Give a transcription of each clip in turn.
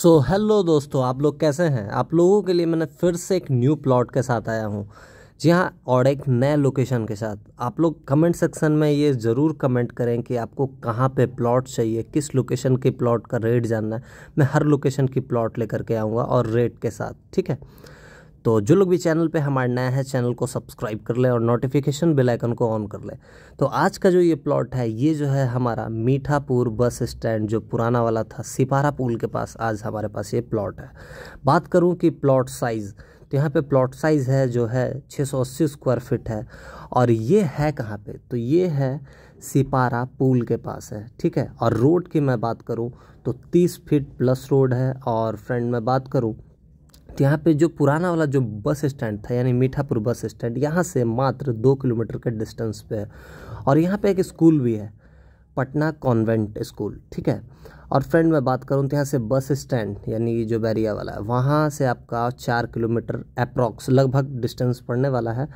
सो so, hello दोस्तों आप लोग कैसे हैं आप लोगों के लिए मैंने फिर से एक न्यू प्लॉट के साथ आया हूँ जी हाँ और एक नए लोकेशन के साथ आप लोग कमेंट सेक्शन में ये ज़रूर कमेंट करें कि आपको कहाँ पे प्लॉट चाहिए किस लोकेशन के प्लॉट का रेट जानना है मैं हर लोकेशन की प्लॉट लेकर के आऊँगा और रेट के साथ ठीक है तो जो लोग भी चैनल पे हमारे नया है चैनल को सब्सक्राइब कर ले और नोटिफिकेशन बेल आइकन को ऑन कर ले तो आज का जो ये प्लॉट है ये जो है हमारा मीठापुर बस स्टैंड जो पुराना वाला था सिपारा पुल के पास आज हमारे पास ये प्लॉट है बात करूँ कि प्लॉट साइज़ तो यहाँ पे प्लॉट साइज़ है जो है 680 स्क्वायर फीट है और ये है कहाँ पे तो ये है सिपारा पुल के पास है ठीक है और रोड की मैं बात करूँ तो 30 फीट प्लस रोड है और फ्रेंड मैं बात करूँ तो यहाँ पे जो पुराना वाला जो बस स्टैंड था यानी मीठापुर बस स्टैंड यहाँ से मात्र दो किलोमीटर के डिस्टेंस पे है और यहाँ पे एक स्कूल भी है पटना कॉन्वेंट स्कूल ठीक है और फ्रेंड मैं बात करूँ तो यहाँ से बस स्टैंड यानी जो बैरिया वाला है वहाँ से आपका चार किलोमीटर अप्रॉक्स लगभग डिस्टेंस पड़ने वाला है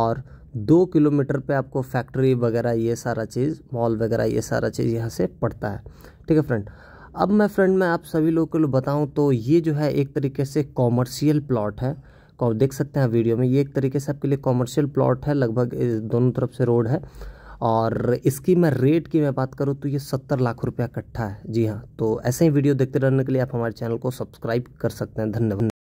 और दो किलोमीटर पे आपको फैक्ट्री वगैरह ये सारा चीज़ मॉल वगैरह ये सारा चीज़ यहाँ से पड़ता है ठीक है फ्रेंड अब मैं फ्रेंड मैं आप सभी लोगों के लिए बताऊं तो ये जो है एक तरीके से कॉमर्शियल प्लॉट है देख सकते हैं वीडियो में ये एक तरीके से आपके लिए कॉमर्शियल प्लॉट है लगभग दोनों तरफ से रोड है और इसकी मैं रेट की मैं बात करूँ तो ये सत्तर लाख रुपया इकट्ठा है जी हाँ तो ऐसे ही वीडियो देखते रहने के लिए आप हमारे चैनल को सब्सक्राइब कर सकते हैं धन्यवाद